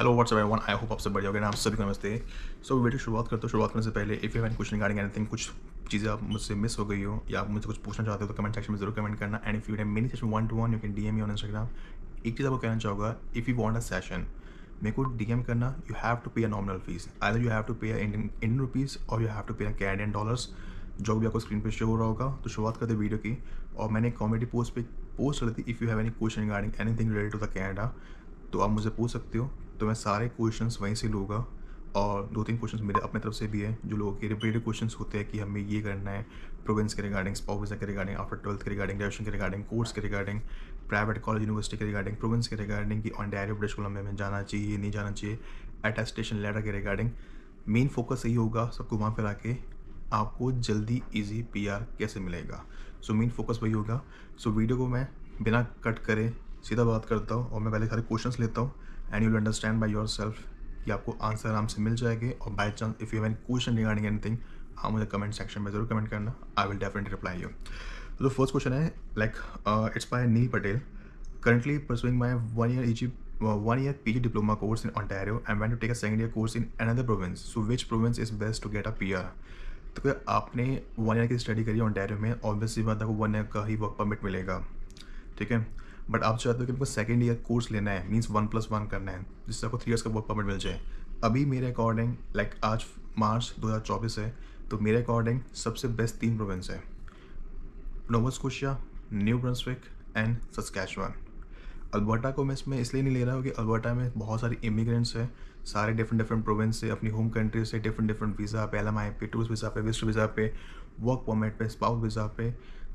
Hello what's up everyone I hope आप सब बढ़िया हो गए आप सभी को नमस्ते सो so, वीडियो शुरुआत करते हो शुरुआत करने से पहले इफ़ यू हैव कुछ रिगार्डिंग एनीथिंग कुछ चीज़ें आप मुझसे मिस हो गई हो या आप मुझसे कुछ पूछना चाहते हो तो कमेंट सेक्शन में जरूर कमेंट करना and if you have many session one to one you can D M on Instagram एक चीज़ आपको कहना चाहूँगा if you want a session मेरे को डी एम करना you have to pay a nominal fees I you have to pay Indian Indian rupees और you have to pay a Canadian dollars जो भी आपको स्क्रीन पर शो हो रहा होगा तो शुरुआत करते वीडियो की और मैंने कॉमेडी पोस्ट पर पोस्ट कर दी if you have any question regarding anything related to the Canada तो आप मुझे पूछ सकते हो तो मैं सारे क्वेश्चन वहीं से लूँगा और दो तीन क्वेश्चन मेरे अपने तरफ से भी हैं जो लोगों के रिपीटेड क्वेश्चन होते हैं कि हमें ये करना है प्रोविंस के रिगार्डिंग स्पाउसा के रिगार्डिंग आफ्टर ट्वेल्थ के रिगार्डिंग ग्रेजुएशन के रिगार्डिंग कोर्स के रिगार्डिंग प्राइवेट कॉलेज यूनिवर्सिटी के रिगार्डिंग प्रोविंस के regarding on Ontario British Columbia में जाना चाहिए नहीं जाना चाहिए एटेस्टेशन लेटर के रिगार्डिंग मेन फोकस यही होगा सबको घुमा फिरा के आपको जल्दी ईजी पी कैसे मिलेगा सो मेन फोकस वही होगा सो वीडियो को मैं बिना कट करे सीधा बात करता हूँ और मैं पहले सारे क्वेश्चंस लेता हूँ and you understand by yourself कि आपको आंसर आराम से मिल जाएंगे और by chance if you have an question regarding anything आप मुझे कमेंट सेक्शन में जरूर कमेंट करना I will definitely reply you तो फर्स्ट क्वेश्चन है like it's by Neel Patel currently pursuing my one year year one year P G diploma course in Ontario and want to take a second year course in another province so which province is best to get a P R तो क्या आपने one year की study करी Ontario में obviously बात आपको one year का ही work permit मिलेगा ठीक है बट आप चाहते हो कि आपको सेकेंड ईयर कोर्स लेना है मीन्स वन प्लस वन करना है जिससे आपको थ्री ईयर्स का वर्क परमिट मिल जाए अभी मेरे अकॉर्डिंग लाइक आज मार्च 2024 है तो मेरे अकॉर्डिंग सबसे बेस्ट तीन प्रोविंस है Nova Scotia New Brunswick and Saskatchewan Alberta को मैं इसमें इसलिए नहीं ले रहा हूँ कि अल्बर्टा में बहुत सारे इमिग्रेंट्स हैं सारे डिफरेंट डिफरेंट प्रोविंस से अपनी होम कंट्री से डिफरेंट डिफरेंट वीज़ा पे एल एम आई पे टूरिस्ट वीज़ा पे विस्ट वीज़ा पे वर्क परमिट पे स्पाउस वीज़ा पे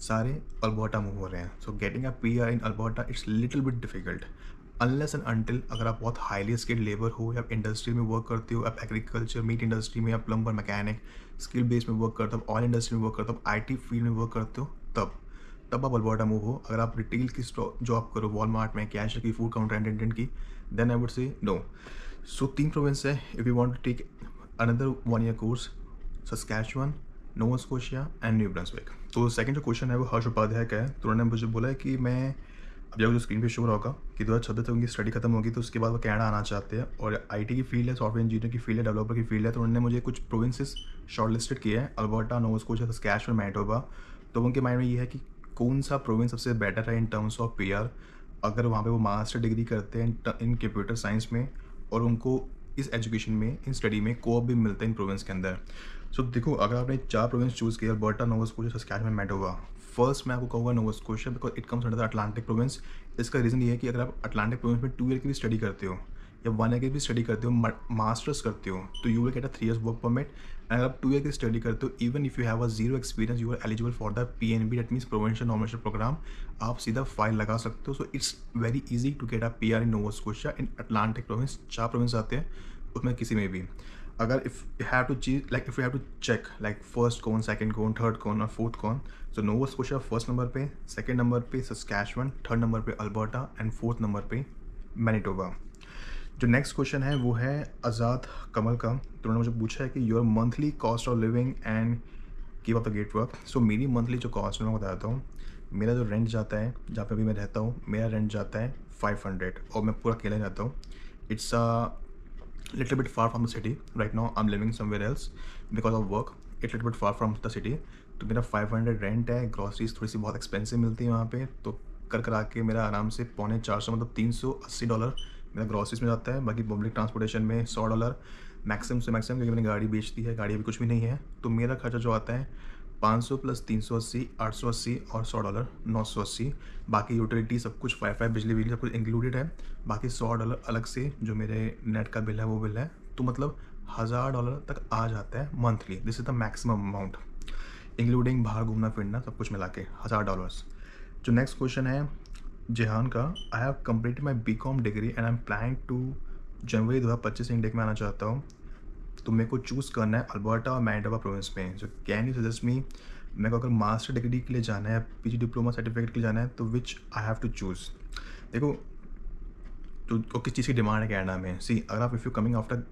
सारे अलबोटा मूव हो रहे हैं so getting a P in Alberta it's little bit difficult unless and until अगर आप बहुत हाईली स्किल्ड लेबर हो या आप इंडस्ट्री में वर्क करते हो आप एग्रीकल्चर मीट इंडस्ट्री में या प्लम्बर मैकेनिक स्किल बेस में वर्क करते हो ऑयल इंडस्ट्री में वर्क करते हो आई टी फील्ड में वर्क करते हो तब तब आप अलबोटा मूव हो अगर आप रिटेल की जॉब करो वॉलमार्ट में कैश की फूड काउंटर अटेंडेंट की then I would say no so तीन प्रोविंस है if you want to take another one year course Saskatchewan Nova Scotia and New Brunswick तो सेकंड जो क्वेश्चन है वो हर्ष उपाध्याय का है तो उन्होंने मुझे बोला है कि मैं अब जाकर जो स्क्रीन पे शो रहा होगा कि दो हज़ार छब्बीस तक उनकी स्टडी खत्म होगी तो उसके बाद वो कैनेडा आना चाहते हैं और आईटी की फील्ड है सॉफ्टवेयर इंजीनियर की फील्ड है डेवलपर की फील्ड है तो उन्होंने मुझे कुछ प्रोविंसेस शॉर्टलिस्टेड किए हैं अल्बर्टा स्कोशिया स्कैश और मैटोबा तो उनके माइंड में ये है कि कौन सा प्रोविंस सबसे बेटर है इन टर्म्स ऑफ पी अगर वहाँ पर वो मास्टर डिग्री करते हैं इन कंप्यूटर साइंस में और उनको इस एजुकेशन में इन स्टडी में कोऑप भी मिलते हैं इन प्रोविंस के अंदर सो so, देखो अगर आपने चार प्रोविंस चूज़ किया बर्टा नोवा स्कोशिया मैट होगा फर्स्ट मैं आपको कहूँगा Nova Scotia because it comes under the Atlantic province इसका रीज़न ये है कि अगर आप अटलांटिक प्रोविंस में टू ईयर की भी स्टडी करते हो या वन ईयर की भी स्टडी करते हो मास्टर्स करते हो तो you will get a three years work permit and अगर आप टू ईयर की स्टडी करते हो even if you have a zero experience you are eligible for the P N B that means provincial nomination program आप सीधा file लगा सकते हो so it's very easy to get a P R in Nova Scotia in Atlantic province चार province आते हैं उसमें किसी में भी अगर इफ यू हैव टू चीज like if you have to check like first कौन सेकंड कौन थर्ड कौन और फोर्थ कौन तो नोवा स्कोशा फर्स्ट नंबर पे सेकंड नंबर पे सस्कैशवन थर्ड नंबर पे अल्बर्टा एंड फोर्थ नंबर पे मैनिटोबा जो नेक्स्ट क्वेश्चन है वो है आज़ाद कमल का तो उन्होंने मुझे पूछा है कि your monthly cost of living and keep up the gate work so मेरी मंथली जो कॉस्ट है मैं बताता हूँ मेरा जो रेंट जाता है जहाँ पे भी मैं रहता हूँ मेरा रेंट जाता है हंड्रेड और मैं पूरा अकेला जाता हूँ it's a little bit far from the city right now i'm living somewhere else because of work it's little bit far from the city तो मेरा 500 रेंट है ग्रॉसरीज थोड़ी सी बहुत एक्सपेंसिव मिलती है वहाँ पे तो कर करा के मेरा आराम से पौने चार सौ मतलब तीन सौ अस्सी डॉलर मेरा ग्रॉसरीज में जाता है बाकी पब्लिक ट्रांसपोर्टेशन में सौ डॉलर मैक्सिमम से मैक्सिमम क्योंकि मैंने गाड़ी बेचती है गाड़ी अभी कुछ भी नहीं है तो मेरा खर्चा जो आता है 500 प्लस 380 880 और 100 डॉलर 980 बाकी यूटिलिटी सब कुछ वाई फाई बिजली बिजली सब कुछ इंक्लूडेड है बाकी 100 डॉलर अलग से जो मेरे नेट का बिल है वो बिल है तो मतलब हज़ार डॉलर तक आ जाता है monthly this is the maximum amount including बाहर घूमना फिरना सब कुछ मिला के हज़ार डॉलर्स जो नेक्स्ट क्वेश्चन है जेहान का I have complete my B com degree and I am planning to जनवरी दो हज़ार पच्चीस इंडेक में आना चाहता हूँ तो मेरे को चूज़ करना है अल्बर्टा और मैंडोबा प्रोविंस में so can you suggest me मेरे को अगर मास्टर डिग्री के लिए जाना है पीजी डिप्लोमा सर्टिफिकेट के लिए जाना है तो which I have to choose देखो तो, तो किस चीज़ की डिमांड है कैनेडा में सी अगर आप if you coming after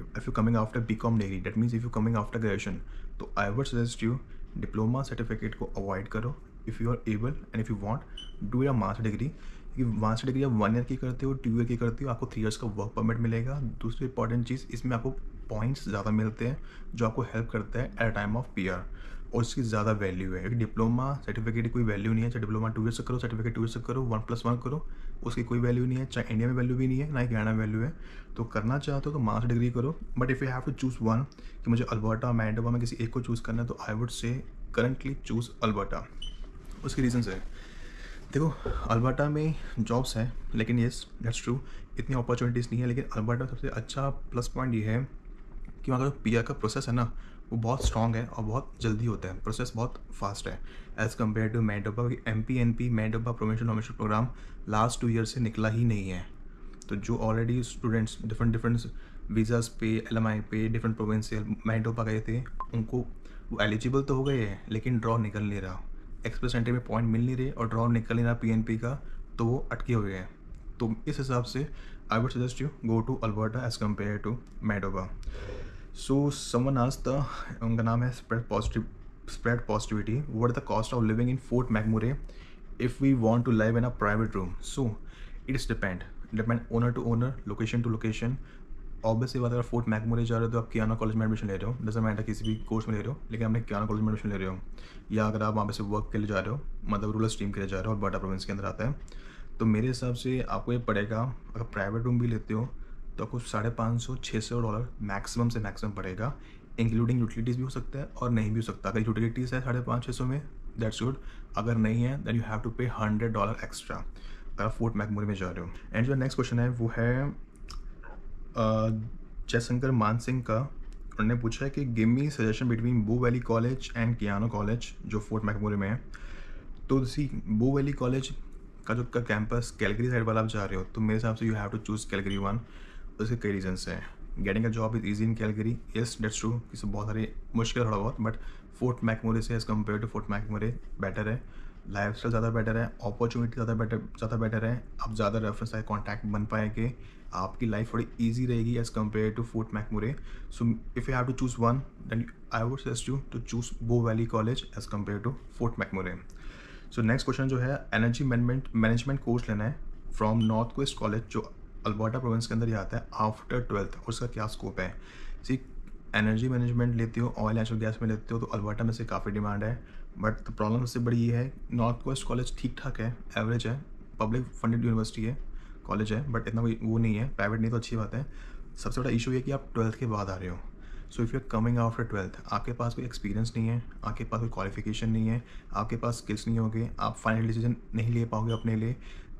if you coming after B com degree that means if you coming after graduation तो I would suggest you diploma certificate को अवॉइड करो if you are able and if you want do या master degree क्योंकि master degree आप one year की करते हो two year की करते हो आपको थ्री ईयर्स का वर्क परमिट मिलेगा दूसरी इंपॉर्टेंट चीज़ इसमें आपको पॉइंट्स ज़्यादा मिलते हैं जो आपको हेल्प करता है at a time of P और इसकी ज़्यादा वैल्यू है एक डिप्लोमा सर्टिफिकेट की कोई वैल्यू नहीं है चाहे डिप्लोमा टू ईयर से करो सर्टिफिकेट टू ईयर से करो वन प्लस वन करो उसकी कोई वैल्यू नहीं है चाहे इंडिया में वैल्यू भी नहीं है ना ही कनाडा में वैल्यू है तो करना चाहते हो तो मास्टर डिग्री करो but if you have to choose one कि मुझे अल्बर्टा मैंडोबा में किसी एक को चूज़ करना है तो I would say currently choose Alberta उसकी रीजन है देखो अल्बर्टा में जॉब्स हैं लेकिन येस डेट्स ट्रू इतनी अपॉर्चुनिटीज़ नहीं है लेकिन अल्बर्टा सबसे अच्छा प्लस पॉइंट ये है कि वहाँ मतलब का जो पी का प्रोसेस है ना वो बहुत स्ट्रॉन्ग है और बहुत जल्दी होता है प्रोसेस बहुत फास्ट है as compare to Manitoba M P N P Manitoba promotion nomination program last two year से निकला ही नहीं है तो जो already students different different visas पे एल एम आई पे डिफरेंट प्रोविंसियल मैडोबा गए थे उनको वो एलिजिबल तो हो गए हैं लेकिन ड्रॉ निकल नहीं रहा एक्सप्रेस एंट्री में पॉइंट मिल नहीं रहे और ड्रॉ निकल नहीं रहा पी का तो वो अटके हुए हैं तो इस हिसाब से I would suggest you go to Alberta as compare to Manitoba so समन आज द उनका नाम है spread positive spread positivity what the cost of living in Fort Fort if we want to live in a private room so it's depend depend owner to owner location to location location. Obviously बात अगर fort मैकमोरे जा रहे हो तो आप Kiana college में admission ले रहे हो डजन मैटर किसी भी कोर्स में ले रहे हो लेकिन आपने कियाना कॉलेज में एडमिशन ले रहे हो या अगर आप वहाँ से वर्क के लिए जा रहे हो मतलब रूरल स्ट्रीम के लिए जा रहे हो और बाटा प्रोविंस के अंदर आता है तो मेरे हिसाब से आपको ये पड़ेगा अगर प्राइवेट रूम भी लेते हो तो आपको साढ़े पाँच सौ छः सौ डॉलर मैक्सिमम से मैक्सिमम पड़ेगा इंक्लूडिंग यूटिलिटीज़ भी हो सकता है और नहीं भी हो सकता अगर यूटिलिटीज़ है साढ़े पाँच छः सौ में दैट्स गुड अगर नहीं है then you have to pay hundred dollar extra अगर आप फोर्ट मैकमोर में जा रहे हो एंड जो नेक्स्ट क्वेश्चन है वो है जयशंकर मान सिंह का उन्होंने पूछा है कि give me suggestion between Bow Valley college and Keyano college जो फोर्ट मैकमोर में है तो सी बो वैली कॉलेज का जो का कैंपस कैलगरी साइड वाला आप जा रहे हो तो मेरे हिसाब से you have to choose Calgary one उसके कई रीजन्स हैं getting a job is easy in Calgary yes that's true किसी बहुत सारी मुश्किल थोड़ा बहुत बट फोर्ट मैकमोरे से as compare to Fort McMurray better है लाइफ स्टाइल ज़्यादा बेटर है अपॉर्चुनिटी ज़्यादा बेटर ज़्यादा बेटर है आप ज़्यादा रेफरेंस आए कॉन्टैक्ट बन पाएंगे आपकी लाइफ थोड़ी ईजी रहेगी as compare to Fort McMurray so if you have to choose one then I would suggest you to choose Bow Valley college as compare to Fort McMurray so next question जो है energy management management course लेना है from North West college जो Alberta province के अंदर ये आता है आफ्टर ट्वेल्थ उसका क्या स्कोप है सी एनर्जी मैनेजमेंट लेते हो ऑयल नेचुरल गैस में लेते हो तो अल्बर्टा में से काफ़ी डिमांड है बट तो प्रॉब्लम सबसे बड़ी ये है नॉर्थ वेस्ट कॉलेज ठीक ठाक है एवरेज है पब्लिक फंडेड यूनिवर्सिटी है कॉलेज है बट इतना कोई वो नहीं है प्राइवेट नहीं तो अच्छी बात है सबसे बड़ा इशू ये कि आप ट्वेल्थ के बाद आ रहे हो so if you are coming after twelfth आपके पास कोई एक्सपीरियंस नहीं है आपके पास कोई क्वालिफिकेशन नहीं है आपके पास स्किल्स नहीं होंगे आप फाइनल डिसीजन नहीं ले पाओगे अपने लिए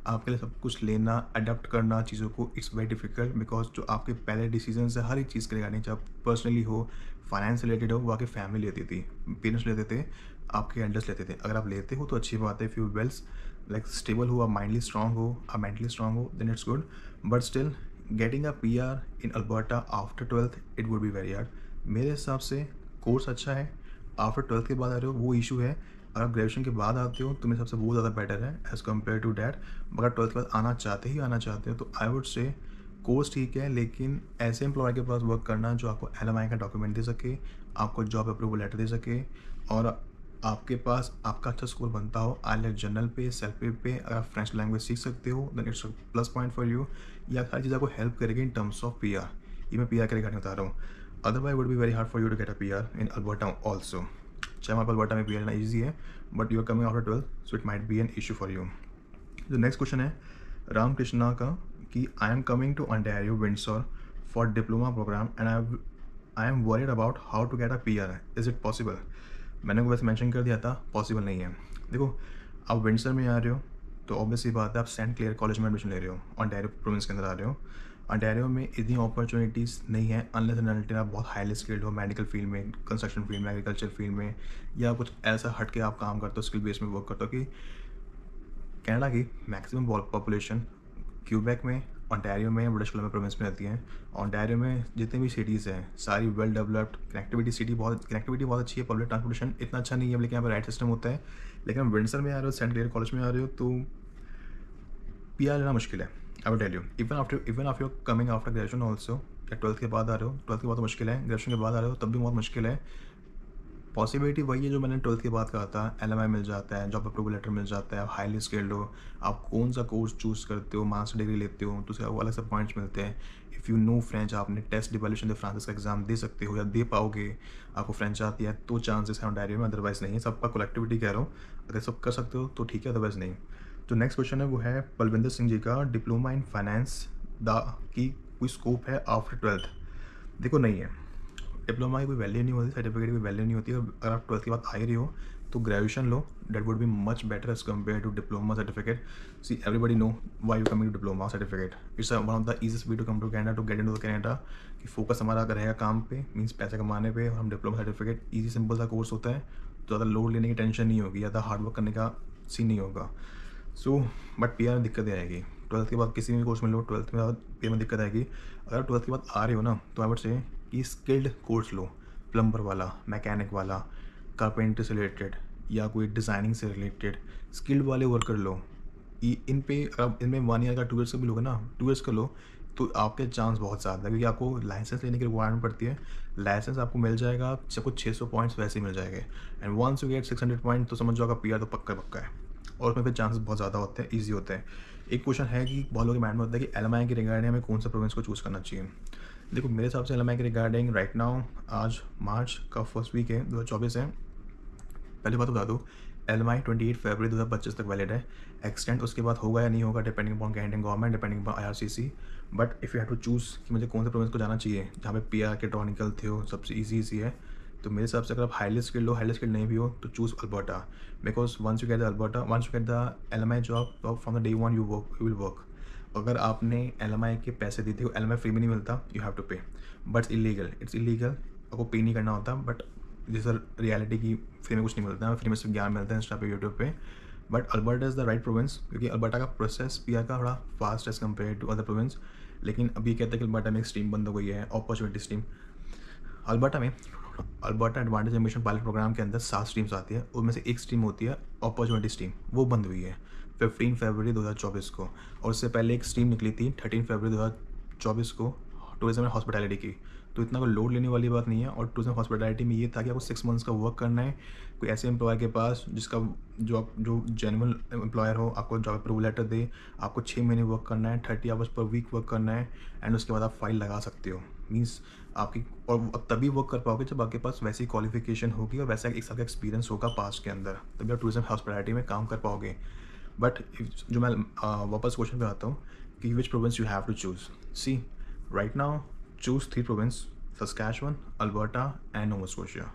आपके लिए सब कुछ लेना अडेप्ट करना चीज़ों को इट्स वेरी डिफिकल्ट बिकॉज जो आपके पहले डिसीजन है हर एक चीज़ के रिगार्डिंग चाहे पर्सनली हो फाइनेंस रिलेटेड हो वो आपकी फैमिली लेती थी पेरेंट्स लेते थे आपके एल्डर्स लेते थे अगर आप लेते हो तो अच्छी बात है फ्यू वेल्स लाइक स्टेबल हो आप माइंडली स्ट्रांग हो आप मेंटली स्ट्रांग हो then it's good but still getting a P R in Alberta after twelfth it would be very hard मेरे हिसाब से कोर्स अच्छा है आफ्टर ट्वेल्थ के बाद आ रहे हो वो इशू है अगर ग्रेजुएशन के बाद आते हो तुम्हें सबसे वो ज़्यादा बेटर है एज़ कम्पेयर टू डैट मगर ट्वेल्थ के बाद आना चाहते ही आना चाहते हो तो आई वुड से कोर्स ठीक है लेकिन ऐसे एम्प्लॉयर के पास वर्क करना जो आपको एल का डॉक्यूमेंट दे सके आपको जॉब अप्रूवल लेटर दे सके और आपके पास आपका अच्छा स्कोर बनता हो आई जनरल पे सेल्फ पे पे अगर आप फ्रेंच लैंग्वेज सीख सकते हो then it's plus point for you या सारी चीज़ आपको हेल्प करेगी in terms of P R ये मैं पी आर के रिगार्डिंग बता रहा हूँ otherwise would be very hard for you to get a P R in Alberta also Chamacal Vata में be an ईजी है but you are coming out twelfth so it might be an issue for you जो next question है राम कृष्णा का कि I am coming to under Ontario Windsor for diploma program and I I am worried about how to get a P R is it possible मैंने वैसे mention कर दिया था possible नहीं है देखो आप विंडसर में आ रहे हो तो ऑब्वियसली बात है आप सेंट क्लियर कॉलेज में एडमिशन ले रहे हो ऑन डायरेक्ट प्रोविंस के अंदर आ रहे हो अंटेरियो में इतनी अपॉर्चुनिटीज़ नहीं है अनलेस अनटिल आप बहुत हाईली स्किल्ड हो मेडिकल फील्ड में कंस्ट्रक्शन फील्ड में एग्रीकल्चर फील्ड में या कुछ ऐसा हट के आप काम करते हो स्किल बेस में वर्क करते हो कि कैनेडा की मैक्सिमम पॉपुलेशन क्यूबैक में ऑन्टेरियो में ब्रिटिश कोलंबिया प्रोविंस में रहती हैं ऑन्टेरियो में जितनी भी सिटीज़ हैं सारी वेल डेवलप्ड कनेक्टिविटी सिटी बहुत कनेक्टिविटी बहुत अच्छी है पब्लिक ट्रांसपोर्टेशन इतना अच्छा नहीं है लेकिन यहाँ पर राइट सिस्टम होता है लेकिन विंडसर में आ रहे हो सेंट क्लियर कॉलेज में आ रहे हो तो पी लेना मुश्किल है I will tell you even after even of your coming after graduation also या ट्वेल्थ के बाद आ रहे हो ट्वेल्थ के बाद तो मुश्किल है ग्रेजुएशन के बाद आ रहे हो तब भी बहुत मुश्किल है पॉसिबिलिटी वही है जो मैंने ट्वेल्थ के बाद कहा था एल एम मिल जाता है जॉब अप्रूवल लेटर मिल जाता है आप हाईली स्किल्ड हो आप कौन सा कोर्स चूज़ करते हो मास्टर डिग्री लेते हो तो उसके आपको अलग से पॉइंट्स मिलते हैं इफ़ यू नो फ्रेंच आपने टेस्ट डिवेल्यूशन फ्रांसिस का एग्जाम दे सकते हो या दे पाओगे आपको फ्रेंच आती है तो चांसेस हैं डायरी में अदरवाइज नहीं सबका कलेक्टिविटी कह रहा हूँ अगर सब कर सकते हो तो ठीक है अदरवाइज नहीं तो नेक्स्ट क्वेश्चन है वो है बलविंदर सिंह जी का डिप्लोमा इन फाइनेंस दा की कोई स्कोप है आफ्टर ट्वेल्थ देखो नहीं है डिप्लोमा की कोई वैल्यू नहीं होती सर्टिफिकेट की वैल्यू नहीं होती अगर आप ट्वेल्थ के बाद आ रही हो तो ग्रेजुएशन लो that would be much better as compare to diploma certificate see everybody know why you coming to diploma certificate it's one of the easiest way to come to Canada to get in to Canada कि focus हमारा रहेगा काम पे means पैसे कमाने पे और हम डिप्लोमा सर्टिफिकेट ईजी सिंपल सा कोर्स होता है तो ज़्यादा लोड लेने की टेंशन नहीं होगी ज़्यादा हार्डवर्क करने का सीन नहीं होगा सो बट पी में दिक्कत आएगी ट्वेल्थ के बाद किसी भी कोर्स में लो ट्वेल्थ में पी में दिक्कत आएगी अगर ट्वेल्थ के बाद आ रहे हो ना तो आई वुड से कि स्किल्ड कोर्स लो प्लम्बर वाला मैकेनिक वाला कारपेंटर से रिलेटेड या कोई डिज़ाइनिंग से रिलेटेड स्किल्ड वाले वर्कर लो इन पे अब इनमें वन ईयर का टू ईयर्स का भी लोगे ना टू ईयर्स का लो तो आपके चांस बहुत ज़्यादा है क्योंकि आपको लाइसेंस लेने की रिक्वायरमेंट पड़ती है लाइसेंस आपको मिल जाएगा कुछ छः सौ पॉइंट्स वैसे ही मिल जाएंगे and once you get six hundred point तो समझ जाओ आपका पी तो पक्का पक्का है और उसमें फिर चांसेस बहुत ज़्यादा होते हैं ईजी होते हैं एक क्वेश्चन है कि बहुत लोगों के माइंड में होता है कि एल के रिगार्डिंग हमें कौन सा प्रोविंस को चूज़ करना चाहिए देखो मेरे हिसाब से एल के रिगार्डिंग राइट नाउ आज मार्च का फर्स्ट वीक है दो है पहली बात तो बता दूँ L I twenty eight February दो हज़ार पच्चीस तक वैलिड है एक्सटेंड उसके बाद होगा या नहीं होगा depending upon Canadian government depending upon I R C C but if you have to choose कि मुझे कौन से प्रोविंस को जाना चाहिए जहाँ पे पी आर के टॉ निकलते हो सबसे ईजी ईजी है तो मेरे हिसाब से अगर आप हाईली स्किल्ड हो हाईली स्किल्ड नहीं भी हो तो choose Alberta because once you get the Alberta once you get the L M I job तो from the day one you work you will work अगर आपने एल एम आई के पैसे दिए थे एल एम आई फ्री में नहीं मिलता you have to pay but illegal it's illegal आपको पे नहीं करना होता बट आर रियलिटी की फ्री में कुछ नहीं मिलता फ्री में सिर्फ ज्ञान मिलता है इंस्टा पे यूट्यूब पे but Alberta is the right province क्योंकि अल्बर्टा का प्रोसेस पी का थोड़ा fast as compare to other province लेकिन अभी कहते हैं कि अल्बर्टा में एक स्ट्रीम बंद हो गई है अपॉर्चुनिटी स्ट्रीम अल्बर्टा में Alberta advantage emission pilot program के अंदर सात स्ट्रीम्स आती है उनमें से एक स्ट्रीम होती है अपॉर्चुनिटी स्ट्रीम वो बंद हुई है फिफ्टीन फरवरी 2024 को और उससे पहले एक स्ट्रीम निकली थी थर्टीन फरवरी 2024 को टूरिज्म एंड हॉस्पिटैलिटी की तो इतना कोई लोड लेने वाली बात नहीं है और टूरिज्म हॉस्पिटैलिटी में ये था कि आपको सिक्स मंथ्स का वर्क करना है कोई ऐसे एम्प्लॉयर के पास जिसका जो आप जो जेनवन एम्प्लॉयर हो आपको जॉब अप्रूवल लेटर दे आपको छः महीने वर्क करना है thirty hours per week work करना है एंड उसके बाद आप फाइल लगा सकते हो मीन्स आपकी और तभी वर्क कर पाओगे जब आपके पास वैसी क्वालिफिकेशन होगी और वैसा एक का एक्सपीरियंस होगा पास के अंदर तभी आप टूरिज्म हॉस्पिटलिटी में काम कर पाओगे बट जो मैं वापस क्वेश्चन पे आता हूँ कि which province you have to choose see right now choose three province Saskatchewan and and Scotia.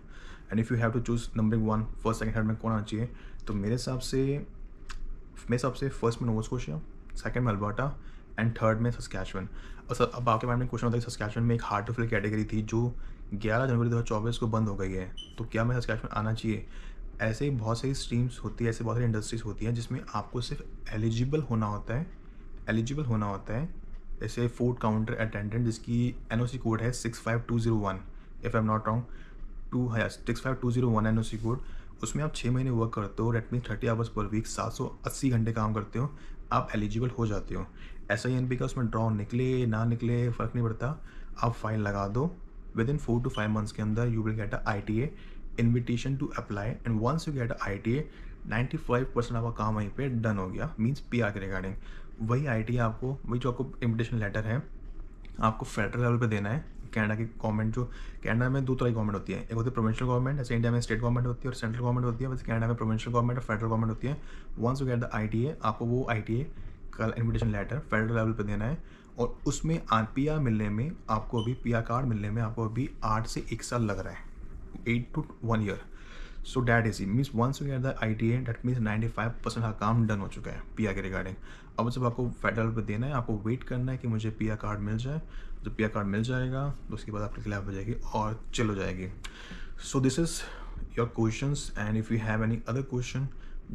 And if you have to choose number one first second hand में कौन आना चाहिए तो मेरे हिसाब से मेरे हिसाब से फर्स्ट में नोवा स्कोशिया सेकेंड में अल्बर्टा एंड थर्ड में सस्कैश वन और अब आपके मैम में क्वेश्चन होता है कि में एक हार्ड टू फिल कैटेगरी थी जो 11 जनवरी 2024 को बंद हो गई है तो क्या मैं सस्कैचमेंट आना चाहिए ऐसे ही बहुत सारी स्ट्रीम्स होती है ऐसे बहुत सारी इंडस्ट्रीज़ होती हैं जिसमें आपको सिर्फ एलिजिबल होना होता है एलिजिबल होना होता है जैसे फूड काउंटर अटेंडेंट जिसकी एन कोड है six five two zero one if I am not wrong two है हाँ, six five two zero one N code उसमें आप छः महीने वर्क करते हो that mean thirty hours per week सात सौ अस्सी घंटे काम करते हो आप एलिजिबल हो जाते हो एस आई एन बी का उसमें ड्रॉ निकले ना निकले फ़र्क नहीं पड़ता आप फाइल लगा दो within four to five months के अंदर you will get a I T A invitation to apply and once you get a I T A ninety five percent आपका काम वहीं पर डन हो गया मीन्स पी आर के regarding वही आई टी ए आपको वही जो आपको इन्विटेशन लेटर है आपको फेडरल लेवल पर देना है कनाडा की गवर्नमेंट जो कनाडा में दो तरह की गवर्नमेंट होती है एक होती है प्रोविंशियल गवर्नमेंट ऐसे इंडिया में स्टेट गवर्नमेंट होती है और सेंट्रल गवर्नमेंट होती है वैसे कनाडा में प्रोविंशियल गवर्नमेंट और फेडरल गवर्नमेंट होती है once you get the I T A आपको वो आई टी ए कल इन्विटेशन लेटर फेडरल लेवल पर देना है और उसमें पी आर मिलने में आपको अभी पी आर कार्ड मिलने में आपको अभी आठ से एक साल लग रहा है eight to one year so that is means once you get the I T A that means ninety five percent का काम डन हो चुका है पी आर के रिगार्डिंग अब जब आपको फेडरल पर देना है आपको वेट करना है कि मुझे पी आर कार्ड मिल जाए जब पी आर कार्ड मिल जाएगा तो उसके बाद आपकी क्लैप हो जाएगी और चिल हो जाएगी so this is your question and if you have any other question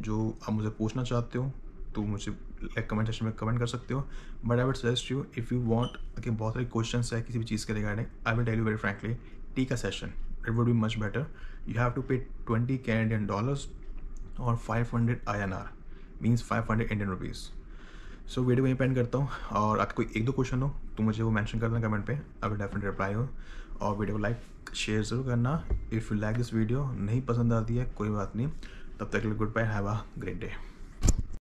जो आप मुझे पूछना चाहते हो तो मुझे लाइक कमेंट सेक्शन में कमेंट कर सकते हो but I would suggest you if you want कि बहुत सारे क्वेश्चन है किसी भी चीज़ के regarding I will tell you very frankly टी का session it would be much better you have to pay twenty Canadian dollars और five hundred I N R means five hundred Indian rupees so video में पेंड करता हूँ और कोई एक दो क्वेश्चन हो तो मुझे वो कर करना कमेंट पर आई विल डेफिनेट रिप्लाई हो और वीडियो को लाइक शेयर ज़रूर करना if you like this video नहीं पसंद आती है कोई बात नहीं तब तक good bye have a great day